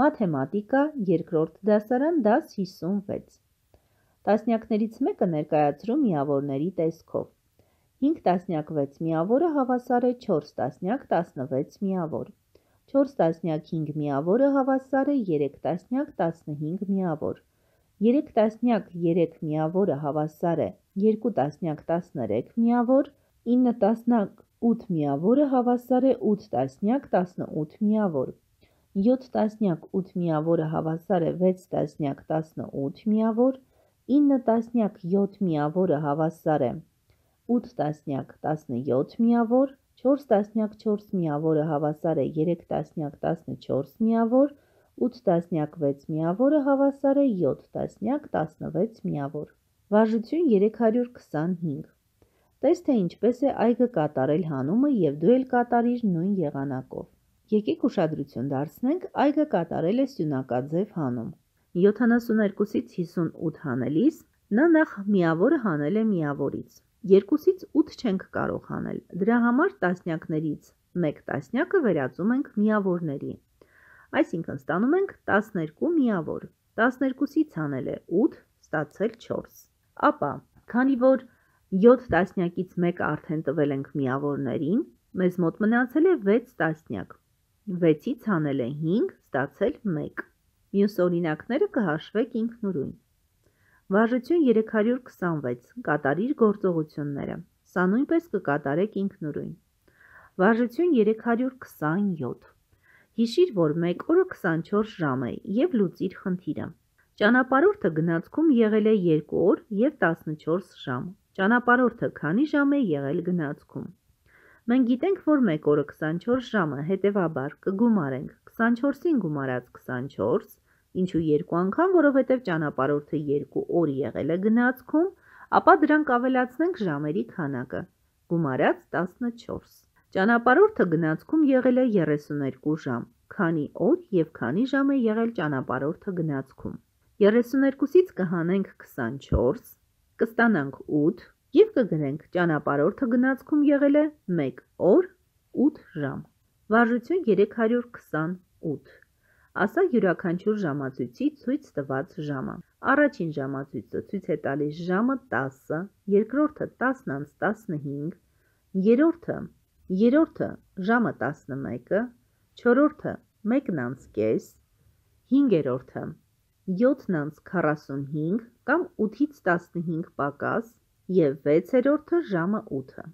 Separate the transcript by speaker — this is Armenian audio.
Speaker 1: մաթեմատիկա, երկրորդ դասարան դաս 56։ Տասնյակներից մեկը ներկայացրում միավորների տեսքով։ 5 տասնյակ 6 միավորը հավասար է 4 տասնյակ 16 միավոր։ 4 տասնյակ 5 միավորը հավասար է 3 տասնյակ 15 միավոր։ 3 տասնյակ 3 միավորը հավասար է 2 տասնյակ 13 միավոր, 9 տասնյակ 8 միավորը հավասար է 8 տասնյակ 18 միավոր։ 7 տասնյակ 8 միավորը հավասար է 6 տասնյակ 18 միավոր, 9 տասնյակ 7 միավորը հավասար է 8 տասնյակ 17 միավոր, 4 տասնյակ 4 միավորը հավասար է 3 տասնյակ 14 միավոր, 8 տասնյակ 6 միավորը հավասար է 7 տասնյակ 16 միավոր։ Վարժություն 325։ Տես թե ինչպես է այգը կատարել հանումը եւ դու էլ կատարիր նույն եղանակով։ Եկեք ուշադրություն դարձնենք, այգը կատարել է սյունակաձև հանում։ 72-ից 58 հանելիս նա նախ միավորը հանել է միավորից։ Երկուսից 8 չենք կարող հանել։ Դրա համար տասնյակներից 1 տասնյակը վերածում ենք միավորների։ Այսինքն ստանում ենք 12 միավոր։ 12-ից հանել է 8, ստացել 4։ Ապա, քանի որ 7 տասնյակից 1 արդեն տվել ենք միավորներին, մեզ մոտ մնացել է 6 տասնյակ։ 6-ից հանել է 5, ստացել 1։ Մյուս օրինակները կհաշվեք ինքնուրույն։ Վարժություն 326. կատարիր գործողությունները։ Սա նույնպես կկատարեք ինքնուրույն։ Վարժություն 327։ Հիշիր, որ 1 օրը 24 ժամ է եւ լուծիր խնդիրը։ Ճանապարհորդը գնացքում եղել է 2 օր եւ 14 ժամ։ Ճանապարհորդը քանի ժամ է եղել գնացքում։ Մենք գիտենք, որ մեկ օրը 24 ժամը, հետևաբար կգումարենք 24-ին գումարած 24, ինչու երկու անգամ, որովհետև ճանապարհորդը երկու օր եղել է գնացքում, ապա դրանք ավելացնենք ժամերի քանակը։ Գումարած 14։ Ճանապարհորդը գնացքում եղել է 32 ժամ, քանի օր եւ քանի ժամ է եղել ճանապարհորդը գնացքում։ 32-ից կհանենք 24, կստանանք 8, Եվ կգրենք ճանապարհորդը գնացքում եղել է 1 օր 8 ժամ։ Վարժություն 328։ Ասա յուրաքանչյուր ժամացույցի ցույց տված ժամը։ Առաջին ժամացույցը ցույց է տալիս ժամը 10, երկրորդը 10:15, երրորդը երրորդը ժամը 11, չորրորդը 1:30, հինգերորդը 7:45 կամ 8-ից 15 պակաս, և վեցերորդը ժամը 8-ը։